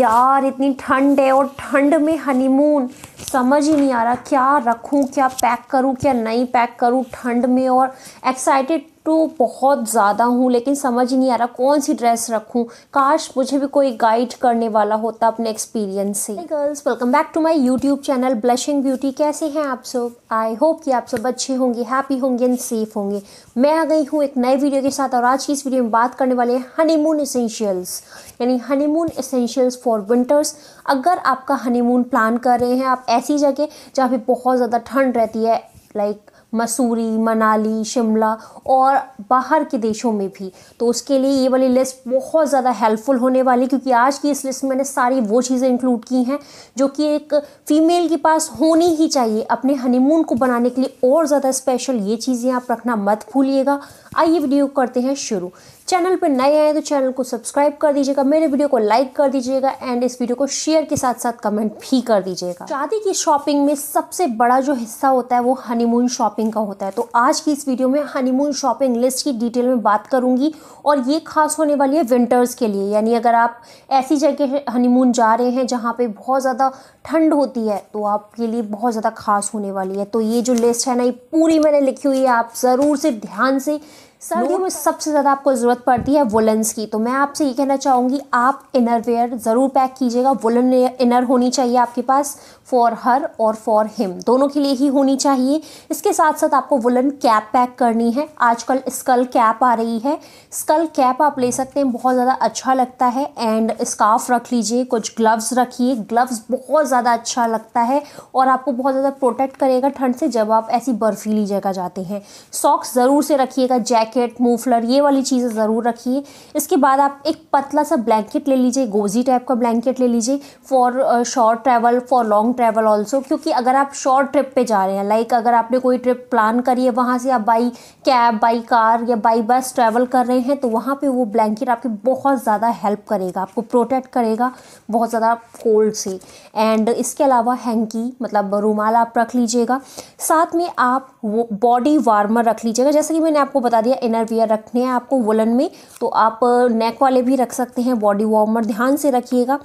यार इतनी ठंड है और ठंड में हनीमून समझ ही नहीं आ रहा क्या रखूं क्या पैक करूं क्या नहीं पैक करूं ठंड में और एक्साइटेड तो बहुत ज़्यादा हूँ लेकिन समझ ही नहीं आ रहा कौन सी ड्रेस रखूँ काश मुझे भी कोई गाइड करने वाला होता अपने एक्सपीरियंस से girls welcome back to my YouTube channel blushing beauty कैसे हैं आप सब आई होप कि आप सब अच्छे होंगे हैप्पी होंगे एंड सेफ होंगे मैं आ गई हूँ एक नए वीडियो के साथ और आज की इस वीडियो में बात करने वाले हैं हनीमून इसेंशियल्स यानी हनीमून इसेंशियल्स फॉर विंटर्स अगर आपका हनीमून प्लान कर रहे हैं आप ऐसी जगह जहाँ पर बहुत ज़्यादा ठंड रहती है लाइक like, मसूरी मनाली शिमला और बाहर के देशों में भी तो उसके लिए ये वाली लिस्ट बहुत ज़्यादा हेल्पफुल होने वाली क्योंकि आज की इस लिस्ट में मैंने सारी वो चीज़ें इंक्लूड की हैं जो कि एक फ़ीमेल के पास होनी ही चाहिए अपने हनीमून को बनाने के लिए और ज़्यादा स्पेशल ये चीज़ें आप रखना मत भूलिएगा आइए वीडियो करते हैं शुरू चैनल पर नए आए तो चैनल को सब्सक्राइब कर दीजिएगा मेरे वीडियो को लाइक कर दीजिएगा एंड इस वीडियो को शेयर के साथ साथ कमेंट भी कर दीजिएगा शादी की शॉपिंग में सबसे बड़ा जो हिस्सा होता है वो हनीमून शॉपिंग का होता है तो आज की इस वीडियो में हनीमून शॉपिंग लिस्ट की डिटेल में बात करूंगी और ये खास होने वाली है विंटर्स के लिए यानी अगर आप ऐसी जगह हनीमून जा रहे हैं जहाँ पर बहुत ज़्यादा ठंड होती है तो आपके लिए बहुत ज़्यादा खास होने वाली है तो ये जो लिस्ट है ना ये पूरी मैंने लिखी हुई है आप ज़रूर से ध्यान से सर्दियों में सबसे ज़्यादा आपको ज़रूरत पड़ती है वुलन्स की तो मैं आपसे ये कहना चाहूँगी आप इनर वेयर ज़रूर पैक कीजिएगा वुलन इनर होनी चाहिए आपके पास फॉर हर और फॉर हिम दोनों के लिए ही होनी चाहिए इसके साथ साथ आपको वुलन कैप पैक करनी है आजकल स्कल कैप आ रही है स्कल कैप आप ले सकते हैं बहुत ज़्यादा अच्छा लगता है एंड स्कार्फ रख लीजिए कुछ ग्लव्स रखिए ग्लव्स बहुत ज़्यादा अच्छा लगता है और आपको बहुत ज़्यादा प्रोटेक्ट करेगा ठंड से जब आप ऐसी बर्फीली जगह जाते हैं सॉक्स ज़रूर से रखिएगा जैक जैकेट मूफलर ये वाली चीज़ें ज़रूर रखिए इसके बाद आप एक पतला सा ब्लैंकेट ले लीजिए गोजी टाइप का ब्लैंकेट ले लीजिए for short travel for long travel also क्योंकि अगर आप शॉर्ट ट्रिप पे जा रहे हैं लाइक अगर आपने कोई ट्रिप प्लान करी है वहाँ से आप बाई कैब बाई कार या बाई बस ट्रैवल कर रहे हैं तो वहाँ पर वो ब्लैंकेट आपकी बहुत ज़्यादा हेल्प करेगा आपको प्रोटेक्ट करेगा बहुत ज़्यादा कोल्ड से एंड इसके अलावा हैंकी मतलब रूमाल आप रख लीजिएगा साथ में आप वो बॉडी वार्मर रख लीजिएगा जैसे कि मैंने आपको बता दिया इनर वियर रखने हैं आपको वुलन में तो आप नेक वाले भी रख सकते हैं बॉडी वार्मर ध्यान से रखिएगा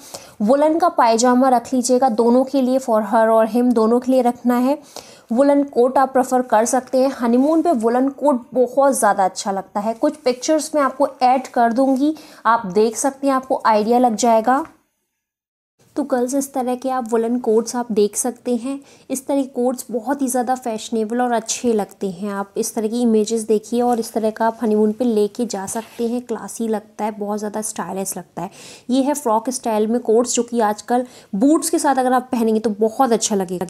वुलन का पायजामा रख लीजिएगा दोनों के लिए फॉर हर और हिम दोनों के लिए रखना है वुलन कोट आप प्रेफर कर सकते हैं हनीमून पे वुलन कोट बहुत ज़्यादा अच्छा लगता है कुछ पिक्चर्स में आपको ऐड कर दूंगी आप देख सकते हैं आपको आइडिया लग जाएगा तो गर्ल्स इस तरह के आप वुलन कोट्स आप देख सकते हैं इस तरह के कोट्स बहुत ही ज़्यादा फैशनेबल और अच्छे लगते हैं आप इस तरह की इमेजेस देखिए और इस तरह का आप हनीमून पे लेके जा सकते हैं क्लासी लगता है बहुत ज़्यादा स्टाइलिश लगता है ये है फ्रॉक स्टाइल में कोट्स जो कि आजकल बूट्स के साथ अगर आप पहनेंगे तो बहुत अच्छा लगेगा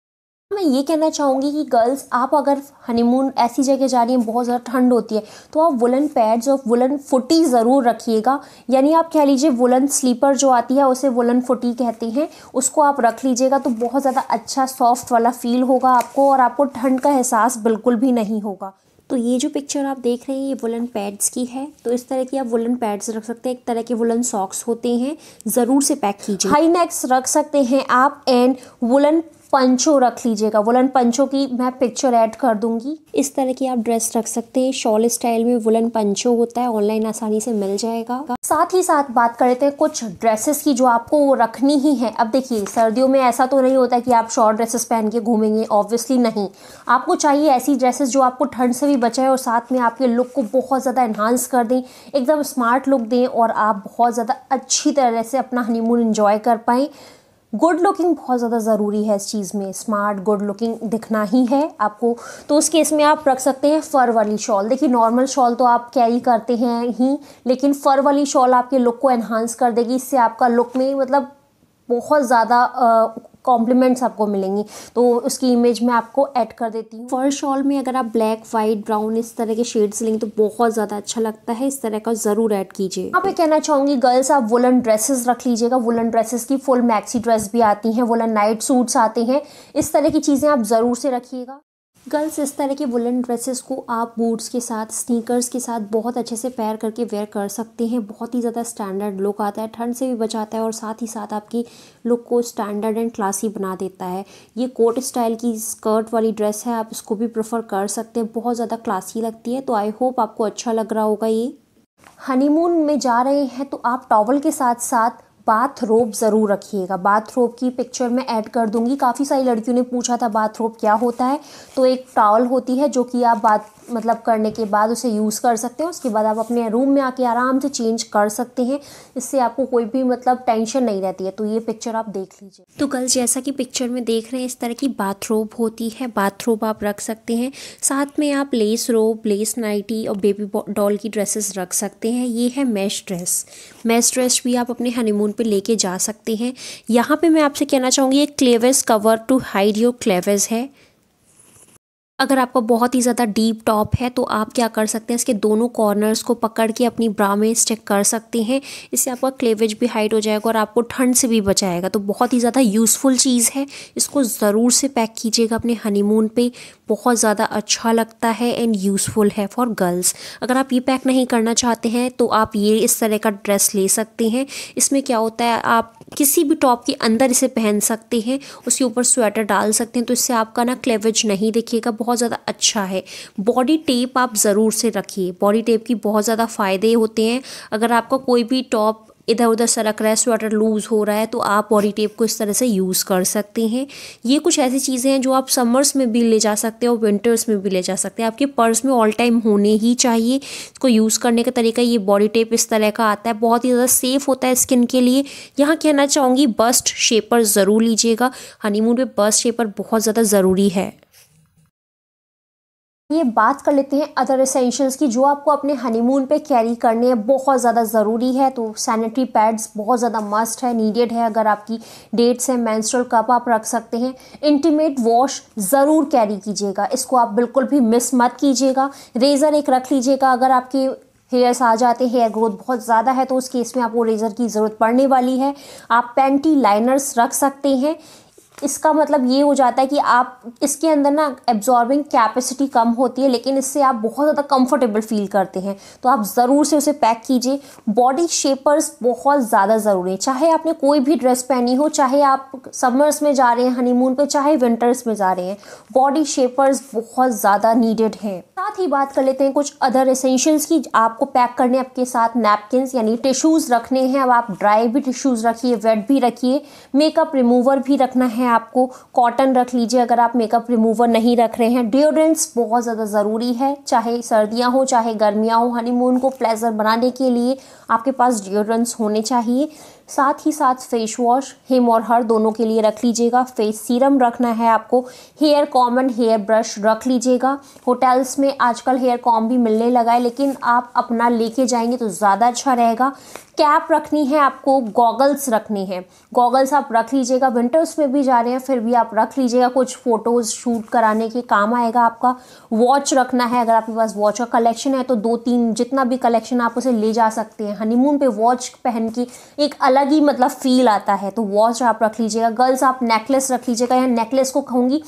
मैं ये कहना चाहूँगी कि गर्ल्स आप अगर हनीमून ऐसी जगह जा रही हैं बहुत ज़्यादा ठंड होती है तो आप वुलन पैड्स और वुलन फुटी ज़रूर रखिएगा यानी आप कह लीजिए वुलन स्लीपर जो आती है उसे वुलन फुटी कहते हैं उसको आप रख लीजिएगा तो बहुत ज़्यादा अच्छा सॉफ्ट वाला फील होगा आपको और आपको ठंड का एहसास बिल्कुल भी नहीं होगा तो ये जो पिक्चर आप देख रहे हैं ये वुलन पैड्स की है तो इस तरह की आप वुलन पैड्स रख सकते हैं एक तरह के वुलन सॉक्स होते हैं ज़रूर से पैक कीजिए हाई नेक्स रख सकते हैं आप एंड वुलन पंचो रख लीजिएगा वुलन पंचो की मैं पिक्चर ऐड कर दूंगी इस तरह की आप ड्रेस रख सकते हैं शॉल स्टाइल में वुलन पंचो होता है ऑनलाइन आसानी से मिल जाएगा साथ ही साथ बात करते हैं तो कुछ ड्रेसेस की जो आपको रखनी ही है अब देखिए सर्दियों में ऐसा तो नहीं होता कि आप शॉर्ट ड्रेसेस पहन के घूमेंगे ऑब्वियसली नहीं आपको चाहिए ऐसी ड्रेसेस जो आपको ठंड से भी बचाए और साथ में आपके लुक को बहुत ज़्यादा इन्हांस कर दें एकदम स्मार्ट लुक दें और आप बहुत ज़्यादा अच्छी तरह से अपना हनीमून इन्जॉय कर पाएँ गुड लुकिंग बहुत ज़्यादा ज़रूरी है इस चीज़ में स्मार्ट गुड लुकिंग दिखना ही है आपको तो उस केस में आप रख सकते हैं फ़र वाली शॉल देखिए नॉर्मल शॉल तो आप कैरी करते हैं ही लेकिन फ़र वाली शॉल आपके लुक को एनहांस कर देगी इससे आपका लुक में मतलब बहुत ज़्यादा कॉम्प्लीमेंट्स आपको मिलेंगी तो उसकी इमेज मैं आपको ऐड कर देती हूँ फर्स्ट शॉल में अगर आप ब्लैक व्हाइट ब्राउन इस तरह के शेड्स लेंगे तो बहुत ज़्यादा अच्छा लगता है इस तरह का ज़रूर ऐड कीजिए आप मैं कहना चाहूँगी गर्ल्स आप वुलन ड्रेसेस रख लीजिएगा वुलन ड्रेसेस की फुल मैक्सी ड्रेस भी आती हैं वुलन नाइट सूट्स आते हैं इस तरह की चीज़ें आप ज़रूर से रखिएगा गर्ल्स इस तरह के वुलन ड्रेसेस को आप बूट्स के साथ स्नीकर्स के साथ बहुत अच्छे से पैर करके वेयर कर सकते हैं बहुत ही ज़्यादा स्टैंडर्ड लुक आता है ठंड से भी बचाता है और साथ ही साथ आपकी लुक को स्टैंडर्ड एंड क्लासी बना देता है ये कोट स्टाइल की स्कर्ट वाली ड्रेस है आप इसको भी प्रेफर कर सकते हैं बहुत ज़्यादा क्लासी लगती है तो आई होप आपको अच्छा लग रहा होगा ये हनीमून में जा रहे हैं तो आप टॉवल के साथ साथ बाथरोब ज़रूर रखिएगा बाथरोब की पिक्चर मैं ऐड कर दूंगी काफ़ी सारी लड़कियों ने पूछा था बाथरोब क्या होता है तो एक टॉवल होती है जो कि आप बात मतलब करने के बाद उसे यूज़ कर सकते हैं उसके बाद आप अपने रूम में आके आराम से चेंज कर सकते हैं इससे आपको कोई भी मतलब टेंशन नहीं रहती है तो ये पिक्चर आप देख लीजिए तो गर्ल जैसा कि पिक्चर में देख रहे हैं इस तरह की बाथरोब होती है बाथरोब आप रख सकते हैं साथ में आप लेस रोब लेस नाइटी और बेबी डॉल की ड्रेसेस रख सकते हैं ये है मैश ड्रेस मेस्ट ड्रेस भी आप अपने हनीमून पे लेके जा सकते हैं यहाँ पे मैं आपसे कहना चाहूँगी एक cleavage cover to hide your cleavage है अगर आपका बहुत ही ज़्यादा डीप टॉप है तो आप क्या कर सकते हैं इसके दोनों कॉर्नर्स को पकड़ के अपनी ब्रा में स्टिक कर सकते हैं इससे आपका क्लेवेज भी हाइट हो जाएगा और आपको ठंड से भी बचाएगा तो बहुत ही ज़्यादा यूज़फुल चीज़ है इसको ज़रूर से पैक कीजिएगा अपने हनीमून पे बहुत ज़्यादा अच्छा लगता है एंड यूज़फुल है फॉर गर्ल्स अगर आप ये पैक नहीं करना चाहते हैं तो आप ये इस तरह का ड्रेस ले सकते हैं इसमें क्या होता है आप किसी भी टॉप के अंदर इसे पहन सकते हैं उसके ऊपर स्वेटर डाल सकते हैं तो इससे आपका ना क्लेवेज नहीं दिखेगा बहुत बहुत ज़्यादा अच्छा है बॉडी टेप आप ज़रूर से रखिए बॉडी टेप की बहुत ज़्यादा फ़ायदे होते हैं अगर आपका कोई भी टॉप इधर उधर सरक रहा है स्वेटर लूज़ हो रहा है तो आप बॉडी टेप को इस तरह से यूज़ कर सकते हैं ये कुछ ऐसी चीज़ें हैं जो आप समर्स में भी ले जा सकते हैं और विंटर्स में भी ले जा सकते हैं आपके पर्स में ऑल टाइम होने ही चाहिए इसको यूज़ करने का तरीका ये बॉडी टेप इस तरह का आता है बहुत ही ज़्यादा सेफ़ होता है स्किन के लिए यहाँ कहना चाहूँगी बस्ट शेपर ज़रूर लीजिएगा हनीमून पर बस्ट शेपर बहुत ज़्यादा ज़रूरी है ये बात कर लेते हैं अदर एसेंशियल्स की जो आपको अपने हनीमून पे कैरी करने हैं बहुत ज़्यादा ज़रूरी है तो सैनिटरी पैड्स बहुत ज़्यादा मस्ट है नीडेड है अगर आपकी डेट्स हैं मैंस्ट्रल कप आप रख सकते हैं इंटीमेट वॉश ज़रूर कैरी कीजिएगा इसको आप बिल्कुल भी मिस मत कीजिएगा रेज़र एक रख लीजिएगा अगर आपके हेयर्स आ जाते हेयर ग्रोथ बहुत ज़्यादा है तो उस केस में आपको रेज़र की ज़रूरत पड़ने वाली है आप पेंटी लाइनर्स रख सकते हैं इसका मतलब ये हो जाता है कि आप इसके अंदर ना एब्जॉर्बिंग कैपेसिटी कम होती है लेकिन इससे आप बहुत ज़्यादा कंफर्टेबल फील करते हैं तो आप ज़रूर से उसे पैक कीजिए बॉडी शेपर्स बहुत ज़्यादा ज़रूरी है चाहे आपने कोई भी ड्रेस पहनी हो चाहे आप समर्स में जा रहे हैं हनीमून पे चाहे विंटर्स में जा रहे हैं बॉडी शेपर्स बहुत ज़्यादा नीडेड हैं साथ ही बात कर लेते हैं कुछ अदर एसेंशियल्स की आपको पैक करने आपके साथ नैपकिन यानी टिश्यूज़ रखने हैं अब आप ड्राई भी टिश्यूज़ रखिए वेट भी रखिए मेकअप रिमूवर भी रखना है हैं आपको कॉटन रख लीजिए अगर आप मेकअप रिमूवर नहीं रख रहे हैं डिओड्रेंट्स बहुत ज़्यादा ज़रूरी है चाहे सर्दियाँ हो चाहे गर्मियाँ हो हनीमून को प्लेजर बनाने के लिए आपके पास डिओड्रेंट्स होने चाहिए साथ ही साथ फेस वॉश हिम और हर दोनों के लिए रख लीजिएगा फेस सीरम रखना है आपको हेयर कॉमन हेयर ब्रश रख लीजिएगा होटल्स में आजकल हेयर कॉम भी मिलने लगा है लेकिन आप अपना लेके जाएंगे तो ज़्यादा अच्छा रहेगा कैप रखनी है आपको गॉगल्स रखनी है गॉगल्स आप रख लीजिएगा विंटर्स में भी जा रहे हैं फिर भी आप रख लीजिएगा कुछ फ़ोटोज़ शूट कराने के काम आएगा आपका वॉच रखना है अगर आपके पास वॉच का कलेक्शन है तो दो तीन जितना भी कलेक्शन आप उसे ले जा सकते हैं हनीमून पे वॉच पहन के एक अलग अलग ही मतलब फील आता है तो वॉच आप रख लीजिएगा गर्ल्स आप नेकलेस रख लीजिएगा या नेकलेस को कहूँगी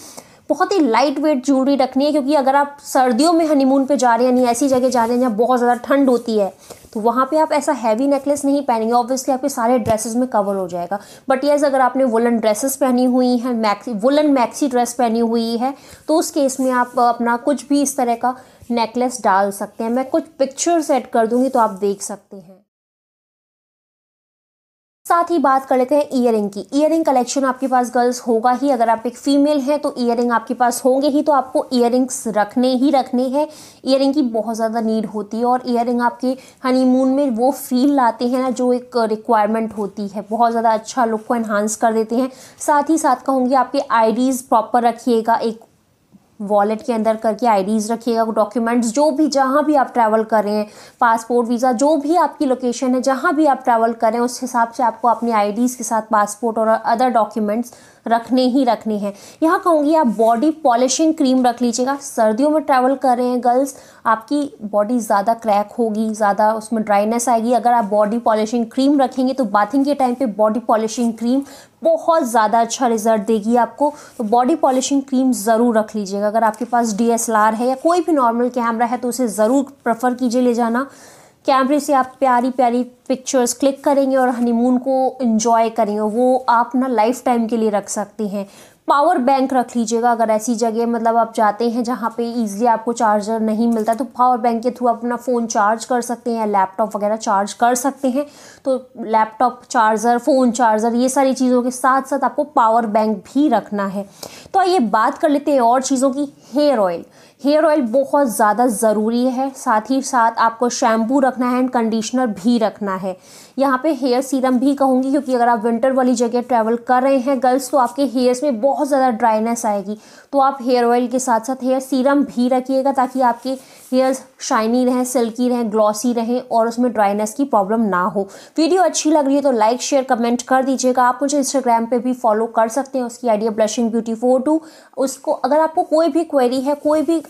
बहुत ही लाइट वेट ज्वेलरी रखनी है क्योंकि अगर आप सर्दियों में हनीमून पे जा रहे हैं यानी ऐसी जगह जा रहे हैं जहाँ बहुत ज़्यादा ठंड होती है तो वहाँ पे आप ऐसा हैवी नेकलेस नहीं पहनेंगे ऑब्वियसली आपके सारे ड्रेसेस में कवर हो जाएगा बट येस अगर आपने वुलन ड्रेसेस पहनी हुई हैं मैक्सी वुलन मैक्सी ड्रेस पहनी हुई है तो उस केस में आप अपना कुछ भी इस तरह का नेकलेस डाल सकते हैं मैं कुछ पिक्चर सेट कर दूँगी तो आप देख सकते हैं साथ ही बात कर लेते हैं ईयरिंग की ईयरिंग कलेक्शन आपके पास गर्ल्स होगा ही अगर आप एक फीमेल हैं तो ईयरिंग आपके पास होंगे ही तो आपको ईयरिंग्स रखने ही रखने हैं ईयरिंग की बहुत ज़्यादा नीड होती है और ईयरिंग आपके हनीमून में वो फील लाते हैं ना जो एक रिक्वायरमेंट होती है बहुत ज़्यादा अच्छा लुक को एनहांस कर देते हैं साथ ही साथ कहूँगी आपके आईडीज़ प्रॉपर रखिएगा एक वॉलेट के अंदर करके आईडीज़ रखिएगा डॉक्यूमेंट्स जो भी जहाँ भी आप ट्रैवल कर रहे हैं पासपोर्ट वीज़ा जो भी आपकी लोकेशन है जहाँ भी आप ट्रैवल करें उस हिसाब से आपको अपनी आईडीज़ के साथ पासपोर्ट और अदर डॉक्यूमेंट्स रखने ही रखने हैं यहाँ कहूँगी आप बॉडी पॉलिशिंग क्रीम रख लीजिएगा सर्दियों में ट्रैवल कर रहे हैं गर्ल्स आपकी बॉडी ज़्यादा क्रैक होगी ज़्यादा उसमें ड्राइनेस आएगी अगर आप बॉडी पॉलिशिंग क्रीम रखेंगे तो बाथिंग के टाइम पे बॉडी पॉलिशिंग क्रीम बहुत ज़्यादा अच्छा रिजल्ट देगी आपको तो बॉडी पॉलिशिंग क्रीम ज़रूर रख लीजिएगा अगर आपके पास डी है या कोई भी नॉर्मल कैमरा है तो उसे ज़रूर प्रेफर कीजिए ले जाना कैमरे से आप प्यारी प्यारी पिक्चर्स क्लिक करेंगे और हनीमून को इन्जॉय करेंगे वो आप ना लाइफ टाइम के लिए रख सकते हैं पावर बैंक रख लीजिएगा अगर ऐसी जगह मतलब आप जाते हैं जहाँ पे ईजिली आपको चार्जर नहीं मिलता तो पावर बैंक के थ्रू अपना फ़ोन चार्ज कर सकते हैं या लैपटॉप वगैरह चार्ज कर सकते हैं तो लैपटॉप चार्जर फ़ोन चार्जर ये सारी चीज़ों के साथ साथ आपको पावर बैंक भी रखना है तो आइए बात कर लेते हैं और चीज़ों की हेयर ऑयल हेयर ऑयल बहुत ज़्यादा ज़रूरी है साथ ही साथ आपको शैम्पू रखना है एंड कंडीशनर भी रखना है यहाँ पे हेयर सीरम भी कहूँगी क्योंकि अगर आप विंटर वाली जगह ट्रैवल कर रहे हैं गर्ल्स तो आपके हेयर्स में बहुत ज़्यादा ड्राइनेस आएगी तो आप हेयर ऑयल के साथ साथ हेयर सीरम भी रखिएगा ताकि आपके हेयर्स शाइनी रहें सिल्की रहें ग्लॉसी रहें और उसमें ड्राइनेस की प्रॉब्लम ना हो वीडियो अच्छी लग रही है तो लाइक शेयर कमेंट कर दीजिएगा आप मुझे इंस्टाग्राम पर भी फॉलो कर सकते हैं उसकी आइडिया ब्लशिंग ब्यूटी फोर उसको अगर आपको कोई भी क्वेरी है कोई भी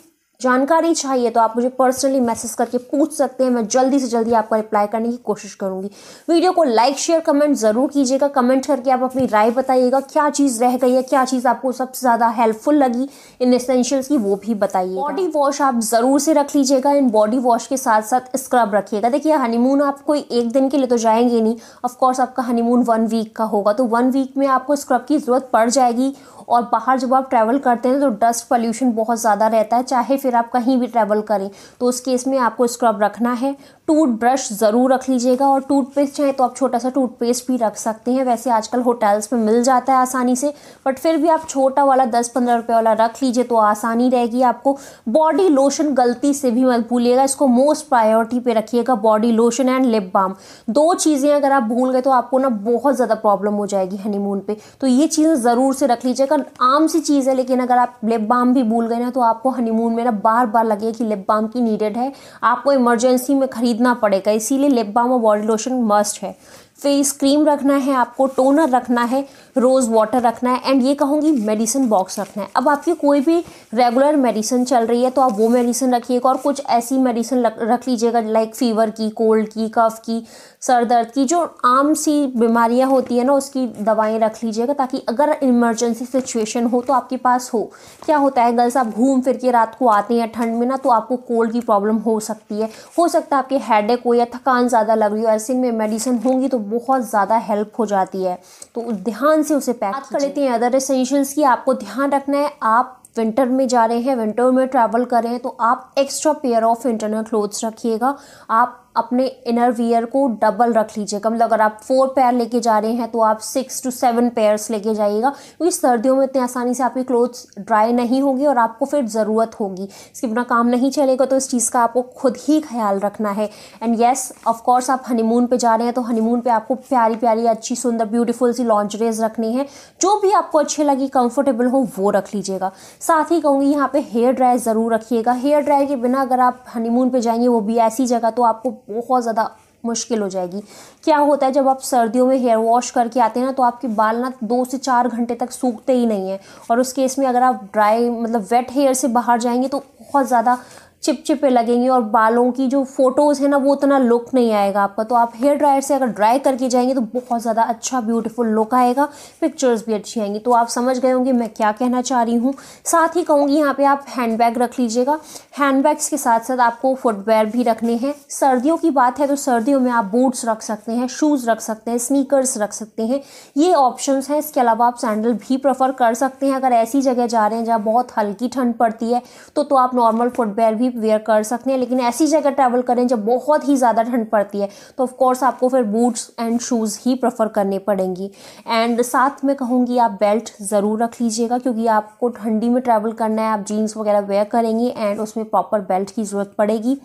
जानकारी चाहिए तो आप मुझे पर्सनली मैसेज करके पूछ सकते हैं मैं जल्दी से जल्दी आपका रिप्लाई करने की कोशिश करूंगी वीडियो को लाइक शेयर कमेंट ज़रूर कीजिएगा कमेंट करके आप अपनी राय बताइएगा क्या चीज़ रह गई है क्या चीज़ आपको सबसे ज़्यादा हेल्पफुल लगी इन एसेंशियल्स की वो भी बताइए बॉडी वॉश आप ज़रूर से रख लीजिएगा इन बॉडी वॉश के साथ साथ स्क्रब रखिएगा देखिए हनीमून आप कोई एक दिन के लिए तो जाएंगे नहीं ऑफकोर्स आपका हनीमून वन वीक का होगा तो वन वीक में आपको स्क्रब की ज़रूरत पड़ जाएगी और बाहर जब आप ट्रैवल करते हैं तो डस्ट पॉल्यूशन बहुत ज़्यादा रहता है चाहे फिर आप कहीं भी ट्रैवल करें तो उस केस में आपको स्क्रब रखना है टूथ ब्रश ज़रूर रख लीजिएगा और टूथपेस्ट चाहे तो आप छोटा सा टूथपेस्ट भी रख सकते हैं वैसे आजकल होटल्स में मिल जाता है आसानी से बट फिर भी आप छोटा वाला दस पंद्रह रुपये वाला रख लीजिए तो आसानी रहेगी आपको बॉडी लोशन गलती से भी मत भूलिएगा इसको मोस्ट प्रायोरिटी पे रखिएगा body lotion and lip balm दो चीज़ें अगर आप भूल गए तो आपको ना बहुत ज़्यादा प्रॉब्लम हो जाएगी हनीमून पे तो ये चीज़ें ज़रूर से रख लीजिएगा अगर आम सी चीज़ है लेकिन अगर आप लिप बाम भी भूल गए ना तो आपको हनीमून में ना बार बार लगे कि लिप बाम की नीडेड है आपको इमरजेंसी में ख़रीदना पड़ेगा इसीलिए लिप बाम और बॉडी लोशन मस्ट है फेस क्रीम रखना है आपको टोनर रखना है रोज़ वाटर रखना है एंड ये कहूँगी मेडिसिन बॉक्स रखना है अब आपकी कोई भी रेगुलर मेडिसिन चल रही है तो आप वो मेडिसिन रखिएगा और कुछ ऐसी मेडिसिन रख लीजिएगा लाइक फ़ीवर की कोल्ड की कफ की सर दर्द की जो आम सी बीमारियाँ होती है ना उसकी दवाएँ रख लीजिएगा ताकि अगर इमरजेंसी सिचुएशन हो तो आपके पास हो क्या होता है गर्ल्स आप घूम फिर के रात को आते हैं ठंड में ना तो आपको कोल्ड की प्रॉब्लम हो सकती है हो सकता है आपके हेड हो या थकान ज़्यादा लग रही हो ऐसे में मेडिसिन होंगी तो बहुत ज़्यादा हेल्प हो जाती है तो ध्यान से उसे पैक कर लेते हैं अदर एसेंशियल्स की आपको ध्यान रखना है आप विंटर में जा रहे हैं विंटर में ट्रैवल कर रहे हैं तो आप extra pair of internal clothes रखिएगा आप अपने इनर वियर को डबल रख लीजिएगा मतलब अगर आप फोर पेयर लेके जा रहे हैं तो आप सिक्स टू सेवन पेयर्स लेके जाइएगा क्योंकि सर्दियों में इतनी आसानी से आपके क्लोथ्स ड्राई नहीं होंगे और आपको फिर ज़रूरत होगी इसके बिना काम नहीं चलेगा तो इस चीज़ का आपको खुद ही ख्याल रखना है एंड येस ऑफकोर्स आप हनीमून पर जा रहे हैं तो हनीमून पर आपको प्यारी प्यारी अच्छी सुंदर ब्यूटीफुल सी लॉन्जरेज रखनी है जो भी आपको अच्छे लगी कंफर्टेबल हो वो रख लीजिएगा साथ ही कहूँगी यहाँ पर हेयर ड्रायर ज़रूर रखिएगा हेयर ड्रायर के बिना अगर आप हनीमून पर जाएंगे वो भी ऐसी जगह तो आपको बहुत ज़्यादा मुश्किल हो जाएगी क्या होता है जब आप सर्दियों में हेयर वॉश करके आते हैं ना तो आपके बाल ना दो से चार घंटे तक सूखते ही नहीं हैं और उस केस में अगर आप ड्राई मतलब वेट हेयर से बाहर जाएंगे तो बहुत ज़्यादा चिपचिपे लगेंगे और बालों की जो फोटोज़ है ना वो उतना लुक नहीं आएगा आपका तो आप हेयर ड्रायर से अगर ड्राई करके जाएंगे तो बहुत ज़्यादा अच्छा ब्यूटीफुल लुक आएगा पिक्चर्स भी अच्छी आएंगी तो आप समझ गए होंगे मैं क्या कहना चाह रही हूँ साथ ही कहूँगी यहाँ पर आप हैंड बैग रख लीजिएगा हैंड बैग्स के साथ साथ आपको फुटवेयर भी रखने हैं सर्दियों की बात है तो सर्दियों में आप बूट्स रख सकते हैं शूज़ रख सकते हैं स्नीकर्स रख सकते हैं ये ऑप्शन हैं इसके अलावा आप सैंडल भी प्रेफर कर सकते हैं अगर ऐसी जगह जा रहे हैं जहाँ बहुत हल्की ठंड पड़ती है तो, तो आप नॉर्मल फुटवेयर भी वेयर कर सकते हैं लेकिन ऐसी जगह ट्रैवल करें जब बहुत ही ज़्यादा ठंड पड़ती है तो ऑफ़ आपको फिर बूट्स एंड शूज़ ही प्रेफर करने पड़ेंगी एंड साथ में कहूँगी आप बेल्ट ज़रूर रख लीजिएगा क्योंकि आपको ठंडी में ट्रैवल करना है आप जीन्स वगैरह वेयर करेंगी एंड उसमें प्रॉपर बेल्ट की ज़रूरत पड़ेगी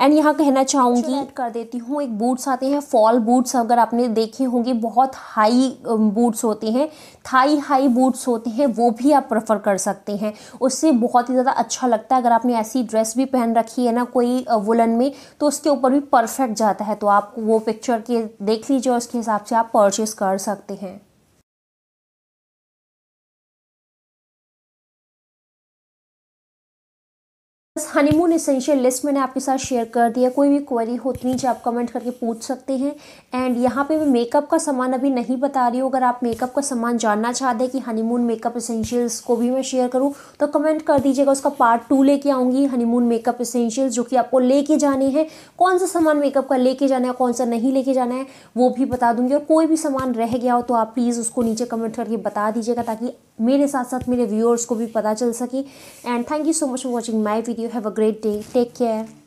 एंड यहाँ कहना चाहूँगी कर देती हूँ एक बूट्स आते हैं फॉल बूट्स अगर आपने देखे होंगे बहुत हाई बूट्स um, होते हैं थाई हाई बूट्स होते हैं वो भी आप प्रेफर कर सकते हैं उससे बहुत ही ज़्यादा अच्छा लगता है अगर आपने ऐसी ड्रेस भी पहन रखी है ना कोई वुलन uh, में तो उसके ऊपर भी परफेक्ट जाता है तो आप वो पिक्चर के देख लीजिए और उसके हिसाब से आप परचेज़ कर सकते हैं हनीमून इसेंशियल लिस्ट मैंने आपके साथ शेयर कर दिया कोई भी क्वेरी हो तो नीचे आप कमेंट करके पूछ सकते हैं एंड यहाँ पे मैं मेकअप का सामान अभी नहीं बता रही हूँ अगर आप मेकअप का सामान जानना चाहते हैं कि हनीमून मेकअप इसेंशियल्स को भी मैं शेयर करूँ तो कमेंट कर दीजिएगा उसका पार्ट टू लेके आऊँगी हनीमून मेकअप इसेंशियल्स जो कि आपको लेके जाने हैं कौन सा सामान मेकअप का लेके जाना है कौन सा नहीं लेके जाना है वो भी बता दूँगी और कोई भी सामान रह गया हो तो आप प्लीज़ उसको नीचे कमेंट करके बता दीजिएगा ताकि मेरे साथ साथ मेरे व्यूअर्स को भी पता चल सके and thank you so much for watching my video have a great day take care